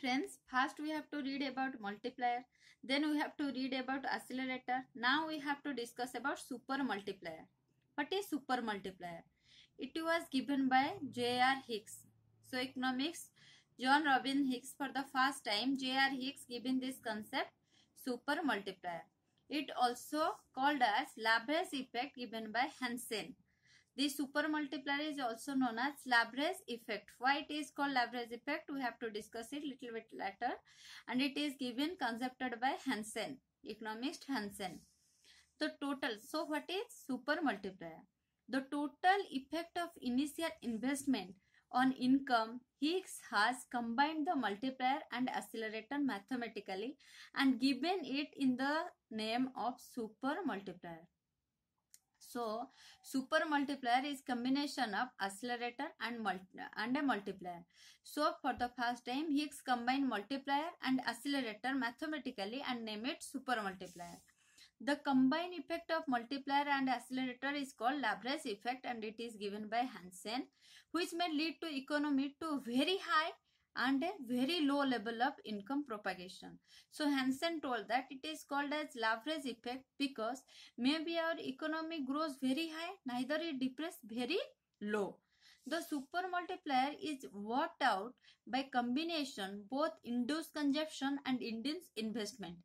friends, first we have to read about multiplier, then we have to read about accelerator. Now we have to discuss about super multiplier. What is super multiplier? It was given by J.R. Hicks. So economics, John Robin Hicks for the first time, J.R. Hicks given this concept super multiplier. It also called as Laplace effect given by Hansen. The multiplier is also known as Labrez effect. Why it is called Labrez effect? We have to discuss it little bit later. And it is given concepted by Hansen, economist Hansen. The total. So what is super multiplier? The total effect of initial investment on income, Higgs has combined the multiplier and accelerator mathematically and given it in the name of super multiplier. So super multiplier is combination of accelerator and, multi and a multiplier. So for the first time Higgs combined multiplier and accelerator mathematically and name it super multiplier. The combined effect of multiplier and accelerator is called Laplace effect and it is given by Hansen which may lead to economy to very high and a very low level of income propagation. So Hansen told that it is called as leverage effect because maybe our economy grows very high, neither it depresses very low. The super multiplier is worked out by combination both induced consumption and induced investment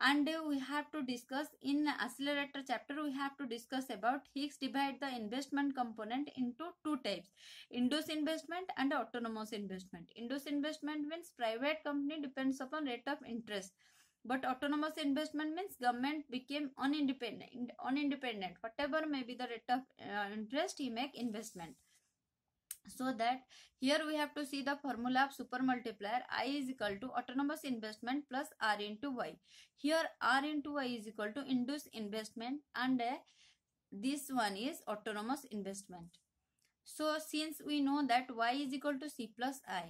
and we have to discuss in accelerator chapter we have to discuss about Higgs divide the investment component into two types induced investment and autonomous investment induced investment means private company depends upon rate of interest but autonomous investment means government became unindependent unindependent whatever may be the rate of uh, interest he make investment so that here we have to see the formula of super multiplier i is equal to autonomous investment plus r into y here r into y is equal to induced investment and uh, this one is autonomous investment so since we know that y is equal to c plus i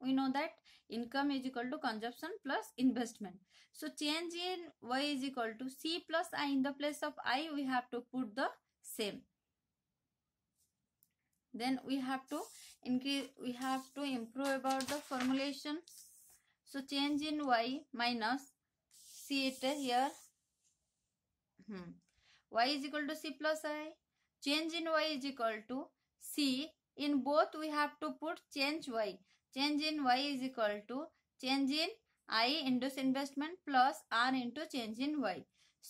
we know that income is equal to consumption plus investment so change in y is equal to c plus i in the place of i we have to put the same then we have to increase we have to improve about the formulation so change in y minus c it here hmm. y is equal to c plus i change in y is equal to c in both we have to put change y change in y is equal to change in i into investment plus r into change in y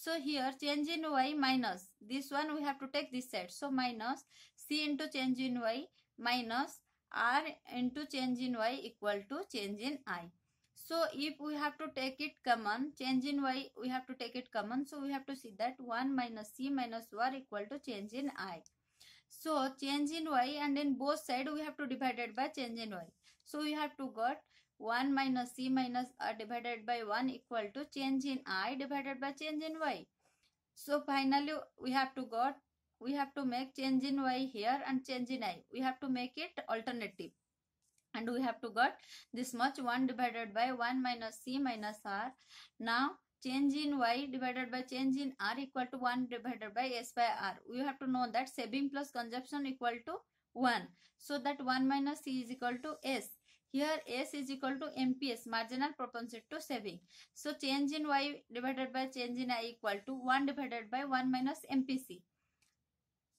so here change in y minus this one we have to take this side so minus C into change in Y minus R into change in Y equal to change in I. So if we have to take it common, change in Y we have to take it common. So we have to see that 1 minus C minus R equal to change in I. So change in y and in both side we have to divide it by change in y. So we have to got 1 minus c minus r divided by 1 equal to change in i divided by change in y. So finally we have to got we have to make change in y here and change in i. We have to make it alternative. And we have to get this much 1 divided by 1 minus c minus r. Now change in y divided by change in r equal to 1 divided by s by r. We have to know that saving plus consumption equal to 1. So that 1 minus c is equal to s. Here S is equal to MPS, marginal propensity to saving. So change in Y divided by change in I equal to 1 divided by 1 minus MPC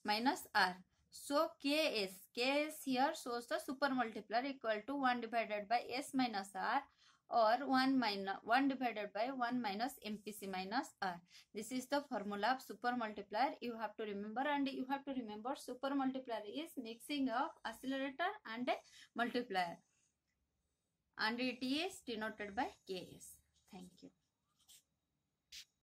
minus r. So k is, k is here shows the super multiplier equal to 1 divided by s minus r or 1 minus 1 divided by 1 minus mpc minus r this is the formula of super multiplier you have to remember and you have to remember super multiplier is mixing of accelerator and multiplier and it is denoted by ks thank you